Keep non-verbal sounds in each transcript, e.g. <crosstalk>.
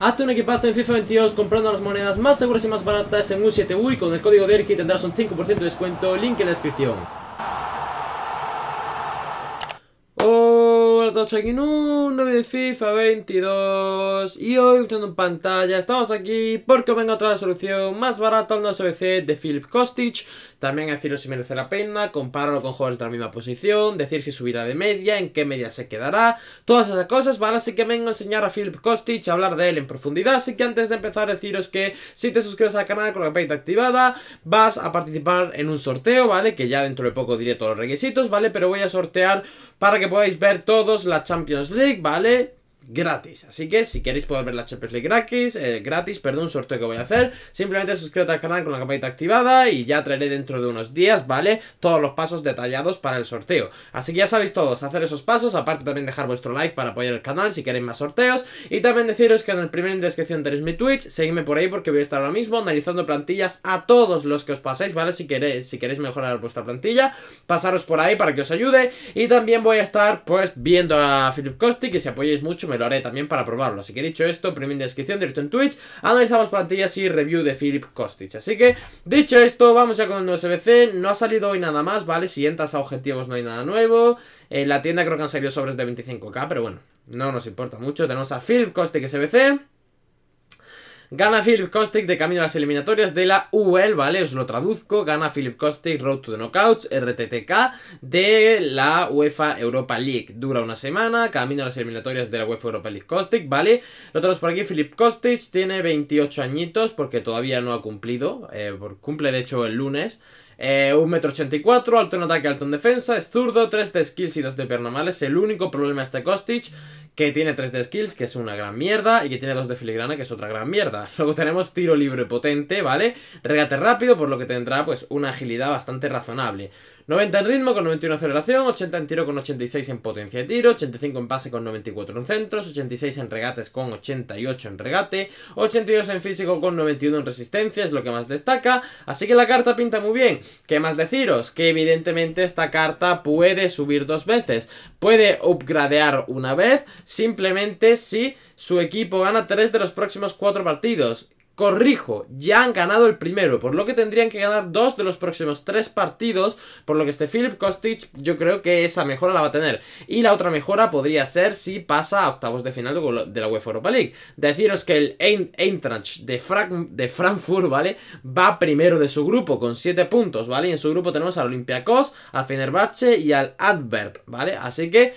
Hazte un equipazo en FIFA 22 comprando las monedas más seguras y más baratas en un 7 u y con el código DERKI tendrás un 5% de descuento, link en la descripción. todos aquí de FIFA 22 Y hoy, viendo en pantalla, estamos aquí porque vengo a otra solución más barata al nuevo SBC de Philip Kostic También deciros si merece la pena, compararlo con jugadores de la misma posición Decir si subirá de media, en qué media se quedará Todas esas cosas, ¿vale? Así que vengo a enseñar a Philip Kostic a hablar de él en profundidad Así que antes de empezar, deciros que si te suscribes al canal con la campanita activada Vas a participar en un sorteo, ¿vale? Que ya dentro de poco diré todos los requisitos, ¿vale? Pero voy a sortear para que podáis ver todos la Champions League, ¿vale? gratis. Así que si queréis poder ver la Champions gratis, eh, gratis, perdón, sorteo que voy a hacer, simplemente suscríbete al canal con la campanita activada y ya traeré dentro de unos días, ¿vale? Todos los pasos detallados para el sorteo. Así que ya sabéis todos, hacer esos pasos, aparte también dejar vuestro like para apoyar el canal si queréis más sorteos y también deciros que en el primer en descripción tenéis mi Twitch, seguidme por ahí porque voy a estar ahora mismo analizando plantillas a todos los que os paséis, ¿vale? Si queréis, si queréis mejorar vuestra plantilla, pasaros por ahí para que os ayude y también voy a estar pues viendo a Philip Costi que si apoyáis mucho me lo haré también para probarlo. Así que dicho esto, premium en descripción, directo en Twitch, analizamos plantillas y review de Philip Kostic. Así que, dicho esto, vamos ya con el SBC No ha salido hoy nada más, ¿vale? Si entras a objetivos no hay nada nuevo. En eh, la tienda creo que han salido sobres de 25k, pero bueno, no nos importa mucho. Tenemos a Philip Kostic SBC. Gana Philip Kostic de camino a las eliminatorias de la UL, ¿vale? Os lo traduzco. Gana Philip Kostic Road to the Knockouts, RTTK, de la UEFA Europa League. Dura una semana, camino a las eliminatorias de la UEFA Europa League Kostic, ¿vale? Lo tenemos por aquí, Philip Kostic tiene 28 añitos porque todavía no ha cumplido, eh, cumple de hecho el lunes. Eh, 1,84m, alto en ataque, alto en defensa, es zurdo, 3 de skills y 2 de pierna mal. Es el único problema este Kostic, que tiene 3 de skills, que es una gran mierda, y que tiene 2 de filigrana, que es otra gran mierda. <laughs> Luego tenemos tiro libre potente, ¿vale? Regate rápido, por lo que tendrá pues una agilidad bastante razonable. 90 en ritmo con 91 aceleración, 80 en tiro con 86 en potencia de tiro, 85 en pase con 94 en centros, 86 en regates con 88 en regate, 82 en físico con 91 en resistencia, es lo que más destaca. Así que la carta pinta muy bien. ¿Qué más deciros? Que evidentemente esta carta puede subir dos veces, puede upgradear una vez, simplemente si su equipo gana 3 de los próximos 4 partidos. Corrijo, ya han ganado el primero, por lo que tendrían que ganar dos de los próximos tres partidos, por lo que este Philip Kostic yo creo que esa mejora la va a tener. Y la otra mejora podría ser si pasa a octavos de final de la UEFA Europa League. Deciros que el Eintracht de, Frankfurt, ¿vale? Va primero de su grupo con 7 puntos, ¿vale? Y en su grupo tenemos al Olympiacos, al Fenerbahce y al Adverb, ¿vale? Así que...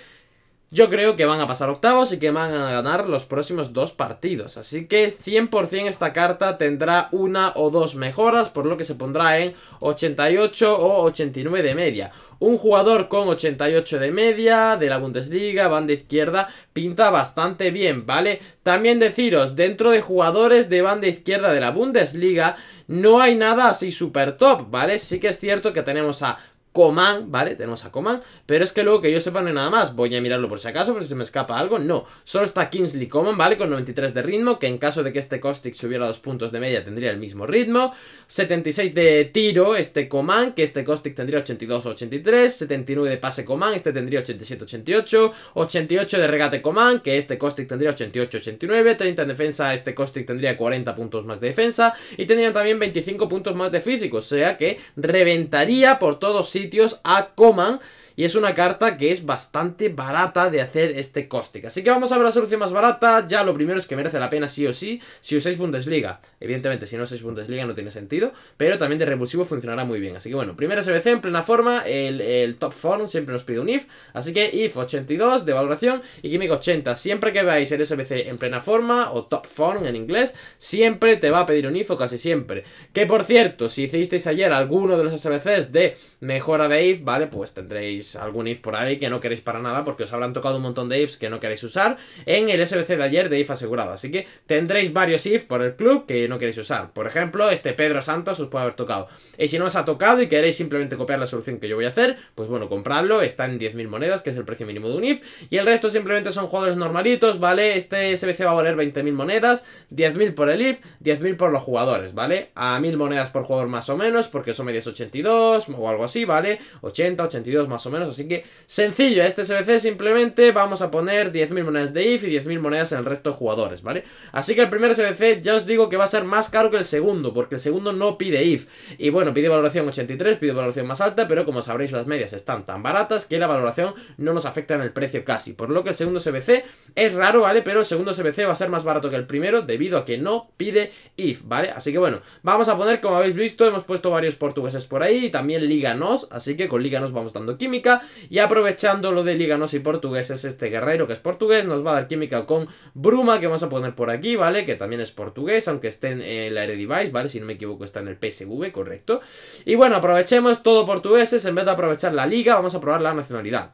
Yo creo que van a pasar octavos y que van a ganar los próximos dos partidos. Así que 100% esta carta tendrá una o dos mejoras, por lo que se pondrá en 88 o 89 de media. Un jugador con 88 de media de la Bundesliga, banda izquierda, pinta bastante bien, ¿vale? También deciros, dentro de jugadores de banda izquierda de la Bundesliga, no hay nada así super top, ¿vale? Sí que es cierto que tenemos a Coman, ¿vale? Tenemos a Coman, pero es que luego que yo sepa no hay nada más. Voy a mirarlo por si acaso, por si se me escapa algo. No, solo está Kingsley Coman, ¿vale? Con 93 de ritmo, que en caso de que este Kostic subiera dos puntos de media tendría el mismo ritmo. 76 de tiro, este Coman, que este Costic tendría 82-83. 79 de pase Coman, este tendría 87-88. 88 de regate Coman, que este costic tendría 88-89. 30 en defensa, este costic tendría 40 puntos más de defensa. Y tendría también 25 puntos más de físico, o sea que reventaría por todos sitios a Coman y es una carta que es bastante barata de hacer este Caustic. Así que vamos a ver la solución más barata, ya lo primero es que merece la pena sí o sí, si usáis Bundesliga, evidentemente si no usáis Bundesliga no tiene sentido, pero también de repulsivo funcionará muy bien, así que bueno, primera SBC en plena forma, el, el top form siempre nos pide un if, así que if 82 de valoración y química 80, siempre que veáis el SBC en plena forma o top form en inglés, siempre te va a pedir un if o casi siempre, que por cierto, si hicisteis ayer alguno de los SBCs de mejora de if, vale, pues tendréis algún if por ahí que no queréis para nada porque os habrán tocado un montón de ifs que no queréis usar en el SBC de ayer de if asegurado. Así que tendréis varios if por el club que no queréis usar. Por ejemplo, este Pedro Santos os puede haber tocado. Y si no os ha tocado y queréis simplemente copiar la solución que yo voy a hacer, pues bueno, compradlo. Está en 10.000 monedas, que es el precio mínimo de un if. Y el resto simplemente son jugadores normalitos, ¿vale? Este SBC va a valer 20.000 monedas, 10.000 por el if, 10.000 por los jugadores, ¿vale? A 1.000 monedas por jugador más o menos, porque son medias 82 o algo así, ¿vale? 80, 82 más o menos, así que sencillo, este SBC simplemente vamos a poner 10.000 monedas de IF y 10.000 monedas en el resto de jugadores, ¿vale? Así que el primer SBC ya os digo que va a ser más caro que el segundo, porque el segundo no pide IF, y bueno, pide valoración 83, pide valoración más alta, pero como sabréis las medias están tan baratas que la valoración no nos afecta en el precio casi, por lo que el segundo SBC es raro, ¿vale? Pero el segundo SBC va a ser más barato que el primero debido a que no pide IF, ¿vale? Así que bueno, vamos a poner, como habéis visto, hemos puesto varios portugueses por ahí, y también Líganos, así que con Líganos vamos dando química, y aprovechando lo de liganos y portugueses, este guerrero que es portugués nos va a dar química con Bruma, que vamos a poner por aquí, ¿vale? Que también es portugués, aunque esté en el eh, la Eredivisie, ¿vale? Si no me equivoco está en el PSV, correcto. Y bueno, aprovechemos todo portugueses, en vez de aprovechar la liga, vamos a probar la nacionalidad.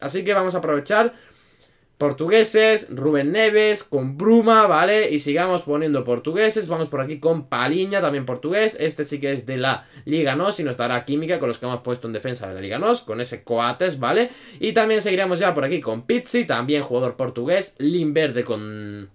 Así que vamos a aprovechar portugueses, Rubén Neves, con Bruma, ¿vale? Y sigamos poniendo portugueses, vamos por aquí con Paliña, también portugués, este sí que es de la Liga NOS y nos dará química con los que hemos puesto en defensa de la Liga NOS, con ese Coates, ¿vale? Y también seguiremos ya por aquí con Pizzi, también jugador portugués, Verde con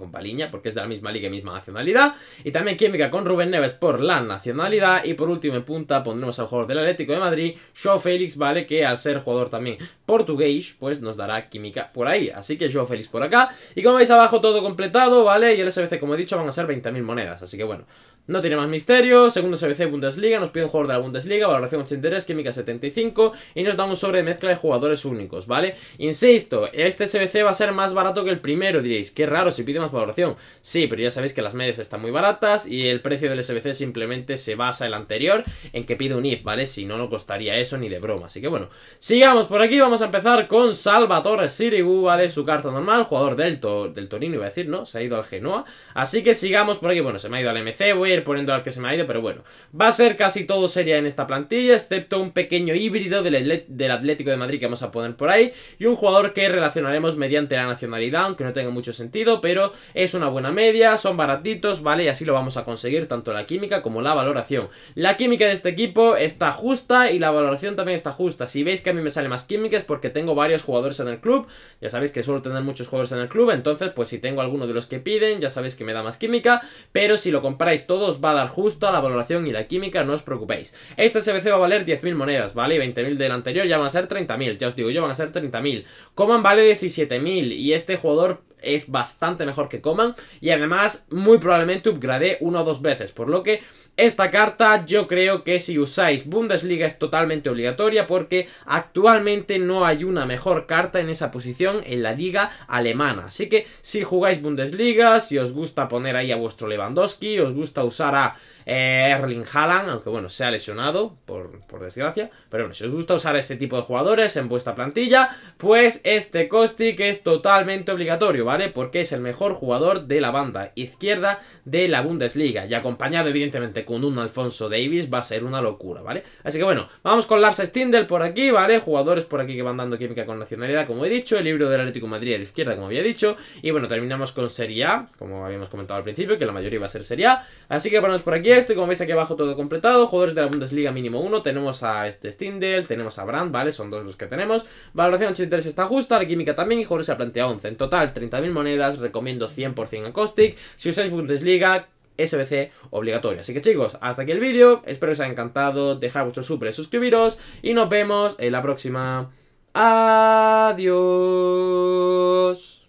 con Paliña, porque es de la misma liga y misma nacionalidad. Y también química con Rubén Neves por la nacionalidad. Y por último, en punta, pondremos al jugador del Atlético de Madrid, Joao Félix, ¿vale? Que al ser jugador también portugués, pues nos dará química por ahí. Así que Joao Félix por acá. Y como veis abajo, todo completado, ¿vale? Y el SBC, como he dicho, van a ser 20.000 monedas. Así que bueno, no tiene más misterio. Segundo SBC Bundesliga, nos pide un jugador de la Bundesliga, valoración 83, química 75. Y nos damos sobre mezcla de jugadores únicos, ¿vale? Insisto, este SBC va a ser más barato que el primero, diréis. Qué raro, si pide más valoración. Sí, pero ya sabéis que las medias están muy baratas y el precio del SBC simplemente se basa el anterior en que pide un IF, ¿vale? Si no, no costaría eso ni de broma. Así que bueno, sigamos por aquí. Vamos a empezar con Salvatore Sirigu, ¿vale? Su carta normal, jugador del, del Torino, iba a decir, ¿no? Se ha ido al Genoa. Así que sigamos por aquí. Bueno, se me ha ido al MC, voy a ir poniendo al que se me ha ido, pero bueno. Va a ser casi todo seria en esta plantilla, excepto un pequeño híbrido del, del Atlético de Madrid que vamos a poner por ahí y un jugador que relacionaremos mediante la nacionalidad, aunque no tenga mucho sentido, pero es una buena media, son baratitos, ¿vale? Y así lo vamos a conseguir tanto la química como la valoración. La química de este equipo está justa y la valoración también está justa. Si veis que a mí me sale más química es porque tengo varios jugadores en el club, ya sabéis que suelo tener muchos jugadores en el club, entonces pues si tengo alguno de los que piden, ya sabéis que me da más química, pero si lo compráis todos va a dar justo a la valoración y la química, no os preocupéis. Este SBC va a valer 10.000 monedas, ¿vale? 20.000 del anterior ya van a ser 30.000, ya os digo yo, van a ser 30.000. Coman vale 17.000 y este jugador es bastante mejor que Coman y además muy probablemente upgrade una o dos veces, por lo que esta carta yo creo que si usáis Bundesliga es totalmente obligatoria porque actualmente no hay una mejor carta en esa posición en la liga alemana. Así que si jugáis Bundesliga, si os gusta poner ahí a vuestro Lewandowski, os gusta usar a eh, Erling Haaland, aunque bueno, se ha lesionado, por, desgracia. Pero bueno, si os gusta usar este tipo de jugadores en vuestra plantilla, pues este que es totalmente obligatorio, ¿vale? Porque es el mejor jugador de la banda izquierda de la Bundesliga. Y acompañado, evidentemente, con un Alfonso Davis, va a ser una locura, ¿vale? Así que bueno, vamos con Lars Stindl por aquí, ¿vale? Jugadores por aquí que van dando química con nacionalidad, como he dicho. El libro del Atlético de Madrid a la izquierda, como había dicho. Y bueno, terminamos con Serie A, como habíamos comentado al principio, que la mayoría va a ser Serie A. Así que ponemos por aquí estoy como veis aquí abajo todo completado, jugadores de la Bundesliga mínimo uno, tenemos a este Stindel, tenemos a Brand, ¿vale? Son dos los que tenemos, valoración 83 está justa, la química también y jugadores se plantea 11, en total 30.000 monedas, recomiendo 100% a Caustic, si usáis Bundesliga... SBC obligatorio. Así que chicos, hasta aquí el vídeo. Espero que os haya encantado. dejar vuestro super, suscribiros. Y nos vemos en la próxima. Adiós.